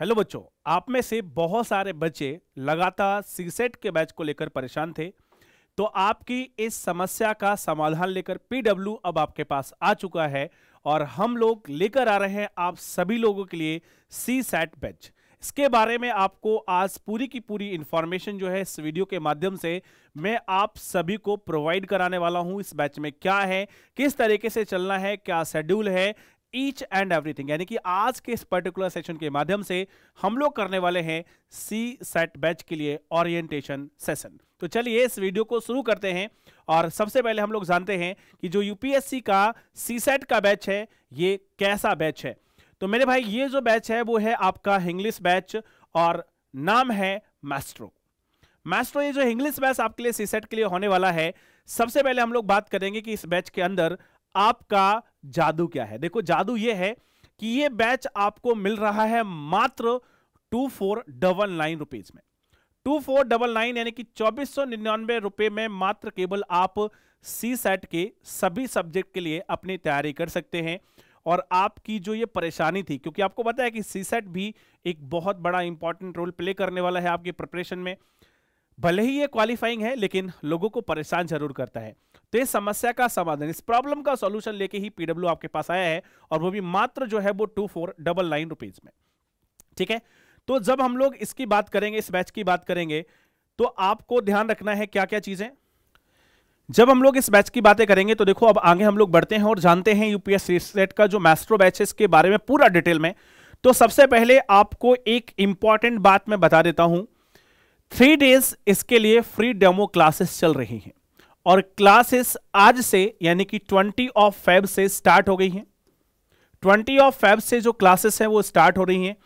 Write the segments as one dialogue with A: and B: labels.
A: hello बच्चों आप में से बहुत सारे बच्चे लगातार सीसेट के बैच को लेकर परेशान थे तो आपकी इस समस्या का समाधान लेकर पीडब्ल्यू अब आपके पास आ चुका है और हम लोग लेकर आ रहे हैं आप सभी लोगों के लिए सी सैट बैच इसके बारे में आपको आज पूरी की पूरी इंफॉर्मेशन जो है इस वीडियो के माध्यम से मैं आप सभी को प्रोवाइड कराने वाला हूं इस बैच में क्या है किस तरीके से चलना है क्या शेड्यूल है ईच एंड एवरीथिंग यानी कि आज के इस पर्टिकुलर सेशन के माध्यम से हम लोग करने वाले हैं सी सेट बैच के लिए ओरिएंटेशन सेशन तो चलिए इस वीडियो को शुरू करते हैं और सबसे पहले हम लोग जानते हैं कि जो यूपीएससी का सी सेट का बैच है ये कैसा बैच है तो मेरे भाई ये जो बैच है वो है आपका इंग्लिश बैच और नाम है मैस्ट्रो मैस्ट्रो ये जो इंग्लिश बैच आपके लिए सी सेट के लिए होने वाला है सबसे पहले हम लोग बात करेंगे कि इस बैच के अंदर आपका जादू क्या है देखो जादू यह है कि यह बैच आपको मिल रहा है मात्र two four double nine rupees में टू फोर डबल नाइन यानी कि चौबीस सौ निन्यानवे रुपए में मात्र केवल आप सी सेट के सभी सब्जेक्ट के लिए अपनी तैयारी कर सकते हैं और आपकी जो ये परेशानी थी क्योंकि आपको पता है कि सी सेट भी एक बहुत बड़ा इंपॉर्टेंट रोल प्ले करने वाला है आपकी प्रिपरेशन में भले ही ये क्वालिफाइंग है लेकिन लोगों को परेशान जरूर करता है तो इस समस्या का समाधान इस प्रॉब्लम का सॉल्यूशन लेके ही पीडब्ल्यू आपके पास आया है और वो भी मात्र जो है वो two four double nine rupees में ठीक है तो जब हम लोग इसकी बात करेंगे इस बैच की बात करेंगे तो आपको ध्यान रखना है क्या क्या चीजें जब हम लोग इस बैच की बातें करेंगे तो देखो अब आगे हम लोग बढ़ते हैं और जानते हैं यूपीएस रिसेट का जो मैस्ट्रो बैच है इसके बारे में पूरा डिटेल में तो सबसे पहले आपको एक इंपॉर्टेंट बात मैं बता देता हूं थ्री डेज इसके लिए फ्री डेमो क्लासेस चल रही हैं और क्लासेस आज से यानी कि ट्वेंटी ऑफ फेब से स्टार्ट हो गई हैं ट्वेंटी ऑफ फेब से जो क्लासेस हैं वो स्टार्ट हो रही हैं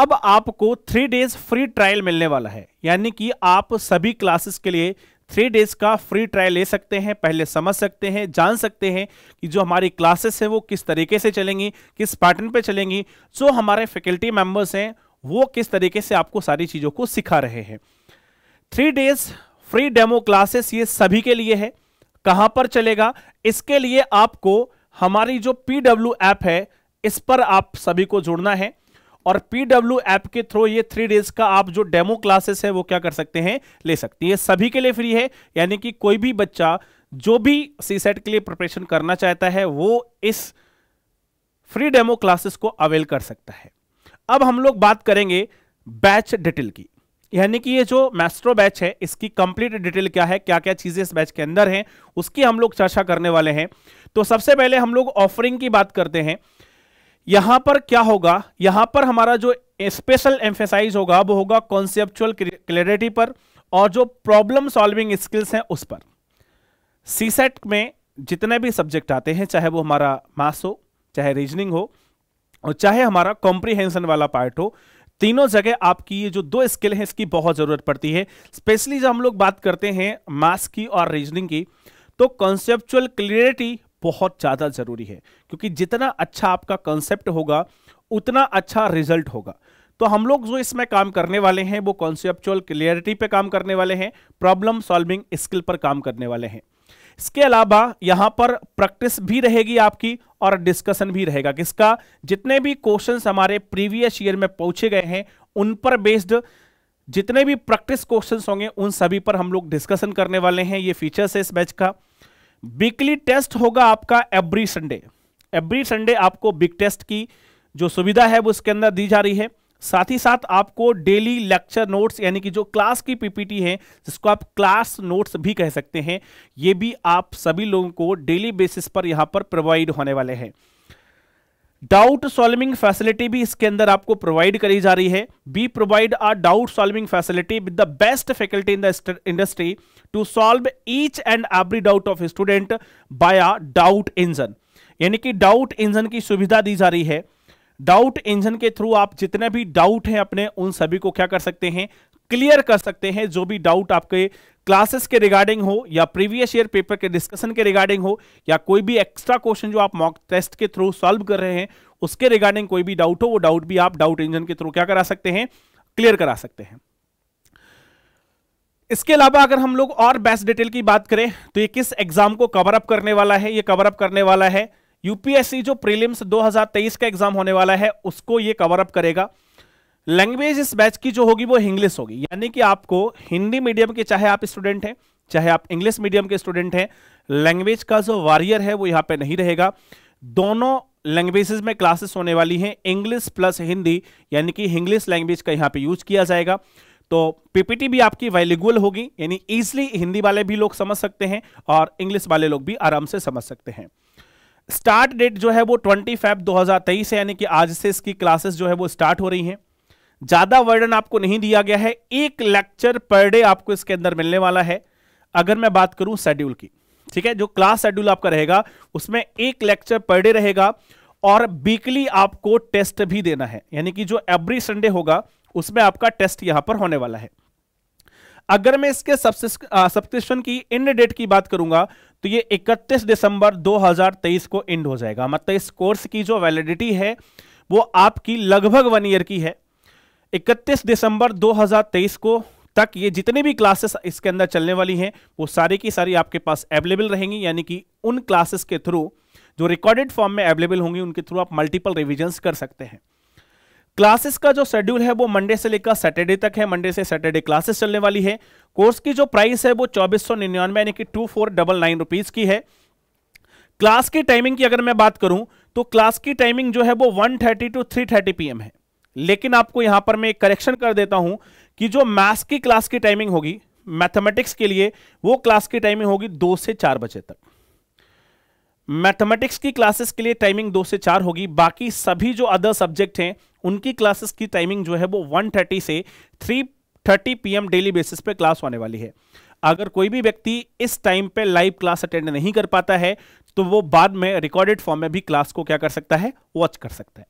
A: अब आपको थ्री डेज फ्री ट्रायल मिलने वाला है यानी कि आप सभी क्लासेस के लिए थ्री डेज का फ्री ट्रायल ले सकते हैं पहले समझ सकते हैं जान सकते हैं कि जो हमारी क्लासेस हैं वो किस तरीके से चलेंगी किस पैटर्न पे चलेंगी जो हमारे फैकल्टी मेंबर्स हैं वो किस तरीके से आपको सारी चीज़ों को सिखा रहे हैं three days free demo classes ये सभी के लिए है कहां पर चलेगा इसके लिए आपको हमारी जो पीडब्ल्यू एप ऐप है इस पर आप सभी को जुड़ना है और पीडब्ल्यू एप ऐप के थ्रू ये थ्री डेज का आप जो डेमो क्लासेस है वो क्या कर सकते हैं ले सकते हैं सभी के लिए फ्री है यानी कि कोई भी बच्चा जो भी सी सेट के लिए प्रिपरेशन करना चाहता है वो इस फ्री डेमो क्लासेस को अवेल कर सकता है अब हम लोग बात करेंगे बैच डिटेल की यानी कि ये जो मैस्ट्रो बैच है इसकी कंप्लीट डिटेल क्या है क्या क्या चीजें इस बैच के अंदर हैं उसकी हम लोग चर्चा करने वाले हैं तो सबसे पहले हम लोग ऑफरिंग की बात करते हैं यहां पर क्या होगा यहां पर हमारा जो स्पेशल एम्फेसाइज होगा वो होगा कॉन्सेप्चुअल क्लियरिटी पर और जो प्रॉब्लम सॉल्विंग स्किल्स हैं उस पर सी में जितने भी सब्जेक्ट आते हैं चाहे वो हमारा मास हो चाहे रीजनिंग हो और चाहे हमारा कॉम्प्रिहेंशन वाला पार्ट हो तीनों जगह आपकी ये जो दो स्किल है इसकी बहुत ज़रूरत पड़ती है स्पेशली जब हम लोग बात करते हैं मैथ्स की और रीजनिंग की तो कॉन्सेप्चुअल क्लियरिटी बहुत ज़्यादा ज़रूरी है क्योंकि जितना अच्छा आपका कॉन्सेप्ट होगा उतना अच्छा रिजल्ट होगा तो हम लोग जो इसमें काम करने वाले हैं वो कॉन्सेप्चुअल क्लियरिटी पे काम करने वाले हैं प्रॉब्लम सॉल्विंग स्किल पर काम करने वाले हैं इसके अलावा यहां पर प्रैक्टिस भी रहेगी आपकी और डिस्कशन भी रहेगा किसका जितने भी क्वेश्चन हमारे प्रीवियस ईयर में पूछे गए हैं उन पर बेस्ड जितने भी प्रैक्टिस क्वेश्चन होंगे उन सभी पर हम लोग डिस्कशन करने वाले हैं ये फीचर्स है इस बैच का वीकली टेस्ट होगा आपका एवरी संडे एवरी संडे आपको बिग टेस्ट की जो सुविधा है वो इसके अंदर दी जा रही है साथ ही साथ आपको डेली लेक्चर नोट्स यानी कि जो क्लास की पीपीटी है जिसको आप क्लास नोट्स भी कह सकते हैं ये भी आप सभी लोगों को डेली बेसिस पर यहां पर प्रोवाइड होने वाले हैं डाउट सॉल्विंग फैसिलिटी भी इसके अंदर आपको प्रोवाइड करी जा रही है be provide a doubt solving facility with the best faculty in the industry to solve each and every doubt of student by doubt engine यानी कि डाउट इंजन की सुविधा दी जा रही है डाउट इंजन के थ्रू आप जितने भी डाउट हैं अपने उन सभी को क्या कर सकते हैं क्लियर कर सकते हैं जो भी डाउट आपके क्लासेस के रिगार्डिंग हो या प्रीवियस ईयर पेपर के डिस्कशन के रिगार्डिंग हो या कोई भी एक्स्ट्रा क्वेश्चन जो आप मॉक टेस्ट के थ्रू सॉल्व कर रहे हैं उसके रिगार्डिंग कोई भी डाउट हो वो डाउट भी आप डाउट इंजन के थ्रू क्या करा सकते हैं क्लियर करा सकते हैं इसके अलावा अगर हम लोग और बेस्ट डिटेल की बात करें तो ये किस एग्जाम को कवर अप करने वाला है ये कवर अप करने वाला है यूपीएससी जो प्रीलिम्स 2023 का एग्जाम होने वाला है उसको ये कवर अप करेगा लैंग्वेज इस बैच की जो होगी वो इंग्लिश होगी यानी कि आपको हिंदी मीडियम के चाहे आप स्टूडेंट हैं चाहे आप इंग्लिश मीडियम के स्टूडेंट हैं लैंग्वेज का जो वॉरियर है वो यहाँ पे नहीं रहेगा दोनों लैंग्वेजेस में क्लासेस होने वाली हैं इंग्लिश प्लस हिंदी यानी कि इंग्लिश लैंग्वेज का यहाँ पे यूज किया जाएगा तो पीपीटी भी आपकी वाइलिगुअल होगी यानी इजली हिंदी वाले भी लोग समझ सकते हैं और इंग्लिश वाले लोग भी आराम से समझ सकते हैं स्टार्ट डेट जो है वो ट्वेंटी फैब 2023 है यानी कि आज से इसकी क्लासेस जो है वो स्टार्ट हो रही हैं ज़्यादा वर्णन आपको नहीं दिया गया है एक लेक्चर पर डे आपको इसके अंदर मिलने वाला है अगर मैं बात करूं शेड्यूल की ठीक है जो क्लास शेड्यूल आपका रहेगा उसमें एक लेक्चर पर डे रहेगा और वीकली आपको टेस्ट भी देना है यानी कि जो एवरी संडे होगा उसमें आपका टेस्ट यहां पर होने वाला है अगर मैं इसके सब्सक्रिप्शन की इन डेट की बात करूंगा तो ये 31 दिसंबर 2023 को एंड हो जाएगा मतलब इस कोर्स की जो वैलिडिटी है वो आपकी लगभग वन ईयर की है 31 दिसंबर 2023 को तक ये जितने भी क्लासेस इसके अंदर चलने वाली हैं वो सारी की सारी आपके पास अवेलेबल रहेंगी यानी कि उन क्लासेस के थ्रू जो रिकॉर्डेड फॉर्म में अवेलेबल होंगी उनके थ्रू आप मल्टीपल रिविजन्स कर सकते हैं क्लासेस का जो शेड्यूल है वो मंडे से लेकर सैटरडे तक है मंडे से सैटरडे क्लासेस चलने वाली है कोर्स की जो प्राइस है वो चौबीस सौ निन्यानवे यानी कि two four double nine rupees की है क्लास की टाइमिंग की अगर मैं बात करूं तो क्लास की टाइमिंग जो है वो one thirty to three thirty PM है लेकिन आपको यहां पर मैं एक करेक्शन कर देता हूं कि जो मैथ्स की क्लास की टाइमिंग होगी मैथमेटिक्स के लिए वो क्लास की टाइमिंग होगी दो से चार बजे तक मैथमेटिक्स की क्लासेस के लिए टाइमिंग दो से चार होगी बाकी सभी जो अदर सब्जेक्ट हैं उनकी क्लासेस की टाइमिंग जो है वो 1:30 से 3:30 पीएम डेली बेसिस पे क्लास होने वाली है अगर कोई भी व्यक्ति इस टाइम पे लाइव क्लास अटेंड नहीं कर पाता है तो वो बाद में रिकॉर्डेड फॉर्म में भी क्लास को क्या कर सकता है वॉच कर सकता है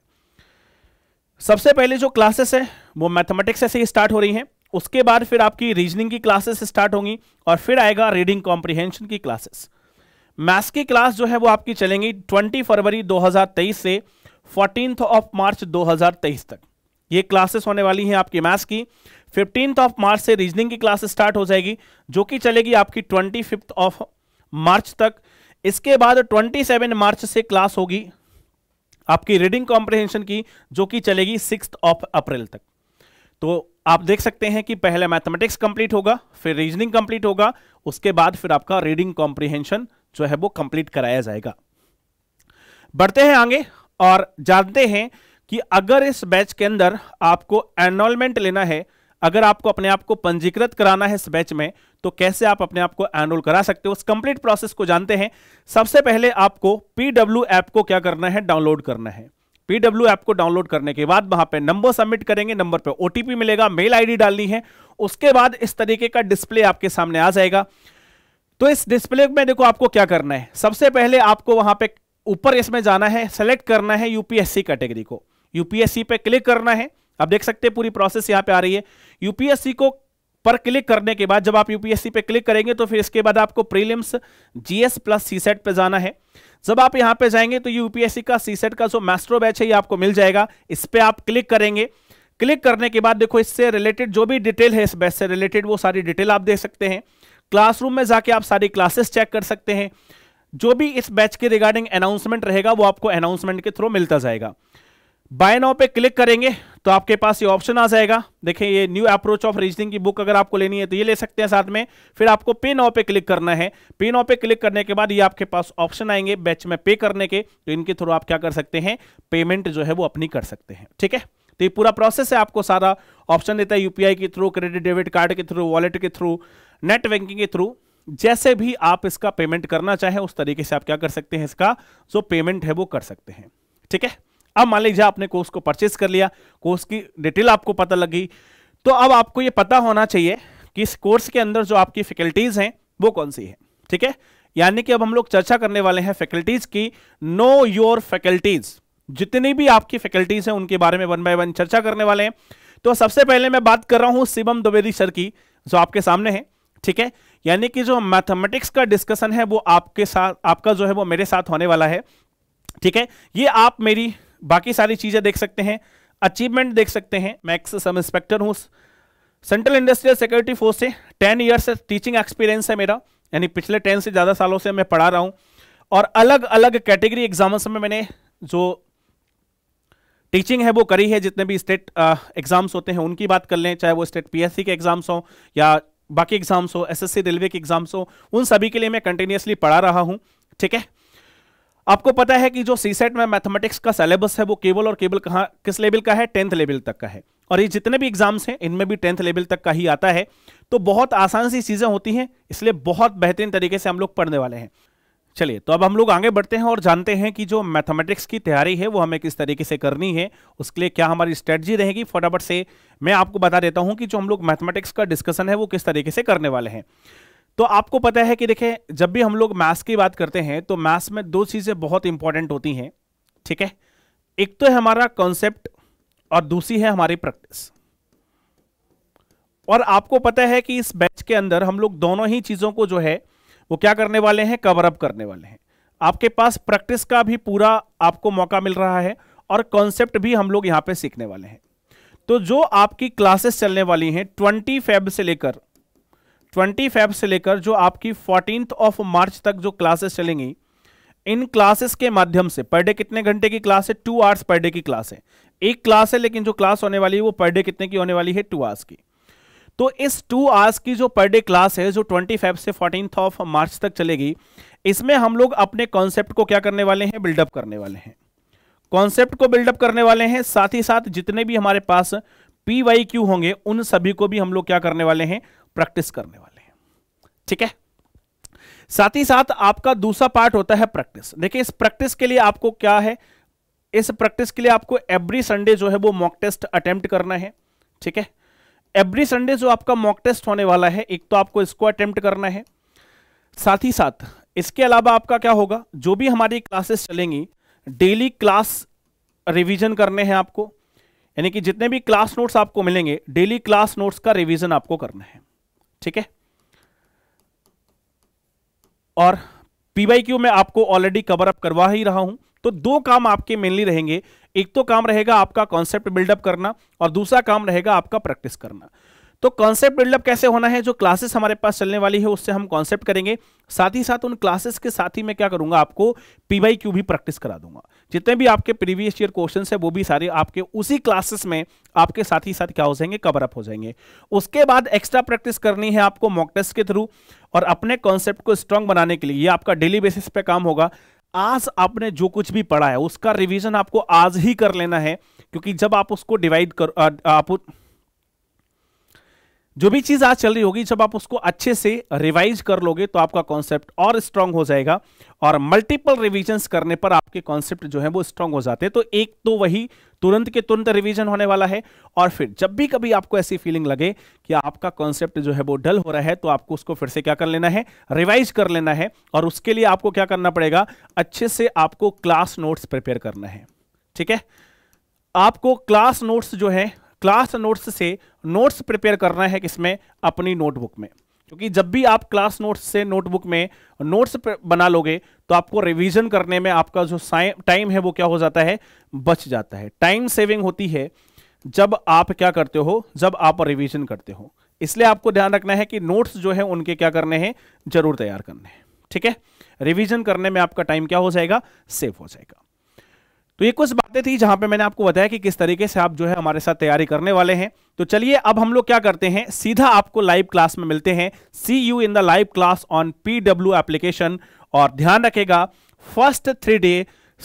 A: सबसे पहले जो क्लासेस है वो मैथमेटिक्स से ही स्टार्ट हो रही है उसके बाद फिर आपकी रीजनिंग की क्लासेस स्टार्ट होंगी और फिर आएगा रीडिंग कॉम्प्रीहेंशन की क्लासेस मैथ्स की क्लास जो है वो आपकी चलेंगी 20 फरवरी 2023 से फोर्टीन ऑफ मार्च 2023 तक ये क्लासेस होने वाली हैं आपकी मैथ्स की फिफ्टींथ ऑफ मार्च से रीजनिंग की क्लास स्टार्ट हो जाएगी जो कि चलेगी आपकी ट्वेंटी ऑफ मार्च तक इसके बाद ट्वेंटी मार्च से क्लास होगी आपकी रीडिंग कॉम्प्रिहेंशन की जो कि चलेगी सिक्स ऑफ अप्रैल तक तो आप देख सकते हैं कि पहले मैथमेटिक्स कंप्लीट होगा फिर रीजनिंग कंप्लीट होगा उसके बाद फिर आपका रीडिंग कॉम्प्रिहेंशन जो है वो कंप्लीट कराया जाएगा बढ़ते हैं आगे और जानते हैं कि अगर इस बैच के अंदर आपको एनरोलमेंट लेना है अगर आपको अपने आप को पंजीकृत कराना है इस बैच में तो कैसे आप अपने आप को एनरोल करा सकते हो उस कंप्लीट प्रोसेस को जानते हैं सबसे पहले आपको पीडब्ल्यू ऐप को क्या करना है डाउनलोड करना है पीडब्ल्यू ऐप को डाउनलोड करने के बाद वहां पे नंबर सबमिट करेंगे नंबर पे ओटीपी मिलेगा मेल आईडी डालनी है उसके बाद इस तरीके का डिस्प्ले आपके सामने आ जाएगा तो इस डिस्प्ले में देखो आपको क्या करना है सबसे पहले आपको वहां पे ऊपर इसमें जाना है सेलेक्ट करना है यूपीएससी कैटेगरी को यूपीएससी पे क्लिक करना है आप देख सकते हैं पूरी प्रोसेस यहां पे आ रही है यूपीएससी को पर क्लिक करने के बाद जब आप यूपीएससी पे क्लिक करेंगे तो फिर इसके बाद आपको prelims GS plus CSAT जाना है जब आप यहां पर जाएंगे तो यूपीएससी का सी सेट का जो मास्ट्रो बैच है ये आपको मिल जाएगा इस पर आप क्लिक करेंगे क्लिक करने के बाद देखो इससे रिलेटेड जो भी डिटेल है इस बैच से रिलेटेड वो सारी डिटेल आप देख सकते हैं क्लासरूम में जाके आप सारी क्लासेस चेक कर सकते हैं जो भी इस बैच के रिगार्डिंग अनाउंसमेंट रहेगा वो आपको अनाउंसमेंट के थ्रू मिलता जाएगा बाय नाउ पे क्लिक करेंगे तो आपके पास ये ऑप्शन आ जाएगा देखें ये न्यू अप्रोच ऑफ रीजनिंग की बुक अगर आपको लेनी है तो ये ले सकते हैं साथ में फिर आपको पे नाउ पे क्लिक करना है पे नाउ पे क्लिक करने के बाद ये आपके पास ऑप्शन आएंगे बैच में पे करने के तो इनके थ्रू आप क्या कर सकते हैं पेमेंट जो है वो अपनी कर सकते हैं ठीक है तो ये पूरा प्रोसेस है आपको सारा ऑप्शन देता है यूपीआई के थ्रू क्रेडिट डेबिट कार्ड के थ्रू वॉलेट के थ्रू नेट बैंकिंग के थ्रू जैसे भी आप इसका पेमेंट करना चाहे उस तरीके से आप क्या कर सकते हैं इसका जो पेमेंट है वो कर सकते हैं ठीक है अब मान लीजिए आपने कोर्स को परचेस कर लिया कोर्स की डिटेल आपको पता लगी तो अब आपको ये पता होना चाहिए कि इस कोर्स के अंदर जो आपकी फैकल्टीज हैं वो कौन सी है ठीक है यानी कि अब हम लोग चर्चा करने वाले हैं फैकल्टीज की नो योर फैकल्टीज जितनी भी आपकी फैकल्टीज हैं उनके बारे में वन बाय वन चर्चा करने वाले हैं तो सबसे पहले मैं बात कर रहा हूं शिवम द्विवेदी सर की जो आपके सामने है ठीक है यानी कि जो मैथमेटिक्स का डिस्कशन है वो आपके साथ आपका जो है वो मेरे साथ होने वाला है ठीक है ये आप मेरी बाकी सारी चीज़ें देख सकते हैं अचीवमेंट देख सकते हैं मैं एक्स सब इंस्पेक्टर हूँ सेंट्रल इंडस्ट्रियल सिक्योरिटी फोर्स से टेन ईयर्स टीचिंग एक्सपीरियंस है मेरा यानी पिछले टेन से ज़्यादा सालों से मैं पढ़ा रहा हूँ और अलग अलग कैटेगरी एग्जाम्स में मैंने जो टीचिंग है वो करी है जितने भी स्टेट एग्जाम्स होते हैं उनकी बात कर लें चाहे वो स्टेट पीएससी के एग्जाम्स हों या बाकी एग्जाम्स हो एसएससी रेलवे के एग्जाम्स हो उन सभी के लिए मैं कंटिन्यूसली पढ़ा रहा हूँ ठीक है आपको पता है कि जो सी सेट में मैथमेटिक्स का सिलेबस है वो केवल और केवल कहाँ किस लेवल का है टेंथ लेवल तक का है और ये जितने भी एग्जाम्स हैं इनमें भी टेंथ लेवल तक का ही आता है तो बहुत आसान सी चीज़ें होती हैं इसलिए बहुत बेहतरीन तरीके से हम लोग पढ़ने वाले हैं चलिए तो अब हम लोग आगे बढ़ते हैं और जानते हैं कि जो मैथमेटिक्स की तैयारी है वो हमें किस तरीके से करनी है उसके लिए क्या हमारी स्ट्रेटजी रहेगी फटाफट से मैं आपको बता देता हूं कि जो हम लोग मैथमेटिक्स का डिस्कशन है वो किस तरीके से करने वाले हैं तो आपको पता है कि देखिए जब भी हम लोग मैथ्स की बात करते हैं तो मैथ्स में दो चीज़ें बहुत इंपॉर्टेंट होती हैं ठीक है एक तो है हमारा कॉन्सेप्ट और दूसरी है हमारी प्रैक्टिस और आपको पता है कि इस बैच के अंदर हम लोग दोनों ही चीज़ों को जो है वो क्या करने वाले हैं कवर अप करने वाले हैं आपके पास प्रैक्टिस का भी पूरा आपको मौका मिल रहा है और कॉन्सेप्ट भी हम लोग यहाँ पे सीखने वाले हैं तो जो आपकी क्लासेस चलने वाली हैं ट्वेंटी फेब से लेकर ट्वेंटी फेब से लेकर जो आपकी फोर्टीन ऑफ मार्च तक जो क्लासेस चलेंगी इन क्लासेस के माध्यम से पर डे कितने घंटे की क्लास है टू आवर्स पर डे की क्लास है एक क्लास है लेकिन जो क्लास होने वाली है वो पर डे कितने की होने वाली है टू आवर्स की तो इस टू आवर्स की जो पर डे क्लास है जो 25 से 14th ऑफ मार्च तक चलेगी इसमें हम लोग अपने कॉन्सेप्ट को क्या करने वाले हैं बिल्डअप करने वाले हैं कॉन्सेप्ट को बिल्डअप करने वाले हैं साथ ही साथ जितने भी हमारे पास पी वाई क्यू होंगे उन सभी को भी हम लोग क्या करने वाले हैं प्रैक्टिस करने वाले हैं ठीक है साथ ही साथ आपका दूसरा पार्ट होता है प्रैक्टिस देखिए इस प्रैक्टिस के लिए आपको क्या है इस प्रैक्टिस के लिए आपको एवरी संडे जो है वो मॉक टेस्ट अटेम्प्ट करना है ठीक है एवरी संडे जो आपका मॉक टेस्ट होने वाला है एक तो आपको इसको अटेम्प्ट करना है साथ ही साथ इसके अलावा आपका क्या होगा जो भी हमारी क्लासेस चलेंगी डेली क्लास रिवीजन करने हैं आपको यानी कि जितने भी क्लास नोट्स आपको मिलेंगे डेली क्लास नोट्स का रिवीजन आपको करना है ठीक है और पीवाई में आपको ऑलरेडी कवर अप करवा ही रहा हूं तो दो काम आपके मेनली रहेंगे एक तो काम रहेगा आपका कॉन्सेप्ट बिल्डअप करना और दूसरा काम रहेगा आपका प्रैक्टिस करना तो कॉन्सेप्ट बिल्डअप कैसे होना है जो क्लासेस हमारे पास चलने वाली है उससे हम कॉन्सेप्ट करेंगे साथ ही साथ उन क्लासेस के साथ ही मैं क्या करूंगा आपको पीवाई क्यू भी प्रैक्टिस करा दूंगा जितने भी आपके प्रीवियस ईयर क्वेश्चन है वो भी सारे आपके उसी क्लासेस में आपके साथ ही साथ क्या हो जाएंगे कवर अप हो जाएंगे उसके बाद एक्स्ट्रा प्रैक्टिस करनी है आपको मॉक टेस्ट के थ्रू और अपने कॉन्सेप्ट को स्ट्रांग बनाने के लिए ये आपका डेली बेसिस पे काम होगा आज आपने जो कुछ भी पढ़ा है उसका रिवीजन आपको आज ही कर लेना है क्योंकि जब आप उसको डिवाइड कर आ, आप जो भी चीज आज चल रही होगी जब आप उसको अच्छे से रिवाइज कर लोगे तो आपका कॉन्सेप्ट और स्ट्रांग हो जाएगा और मल्टीपल रिविजन करने पर आपके कॉन्सेप्ट जो है वो स्ट्रांग हो जाते हैं तो एक तो वही तुरंत के तुरंत रिवीजन होने वाला है और फिर जब भी कभी आपको ऐसी फीलिंग लगे कि आपका कॉन्सेप्ट जो है वो डल हो रहा है तो आपको उसको फिर से क्या कर लेना है रिवाइज कर लेना है और उसके लिए आपको क्या करना पड़ेगा अच्छे से आपको क्लास नोट्स प्रिपेयर करना है ठीक है आपको क्लास नोट्स जो है क्लास नोट्स से नोट्स प्रिपेयर करना है किसमें अपनी नोटबुक में क्योंकि जब भी आप क्लास नोट्स से नोटबुक में नोट्स बना लोगे तो आपको रिवीजन करने में आपका जो टाइम है वो क्या हो जाता है बच जाता है टाइम सेविंग होती है जब आप क्या करते हो जब आप रिवीजन करते हो इसलिए आपको ध्यान रखना है कि नोट्स जो है उनके क्या करने हैं जरूर तैयार करने हैं ठीक है रिवीजन करने में आपका टाइम क्या हो जाएगा सेव हो जाएगा तो ये कुछ बातें थी जहां पे मैंने आपको बताया कि किस तरीके से आप जो है हमारे साथ तैयारी करने वाले हैं तो चलिए अब हम लोग क्या करते हैं सीधा आपको लाइव क्लास में मिलते हैं see you in the live class on P W application और ध्यान रखेगा फर्स्ट थ्री डे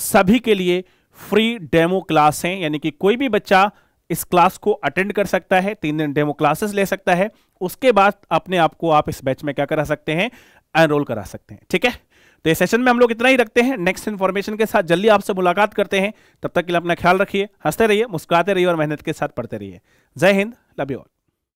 A: सभी के लिए फ्री डेमो क्लास है यानी कि कोई भी बच्चा इस क्लास को अटेंड कर सकता है तीन दिन डेमो क्लासेस ले सकता है उसके बाद अपने आप को आप इस बैच में क्या करा सकते हैं एनरोल करा सकते हैं ठीक है तो ये सेशन में हम लोग इतना ही रखते हैं नेक्स्ट इन्फॉर्मेशन के साथ जल्दी आपसे मुलाकात करते हैं तब तक के लिए अपना ख्याल रखिए हंसते रहिए मुस्कुराते रहिए और मेहनत के साथ पढ़ते रहिए जय हिंद लव यू ऑल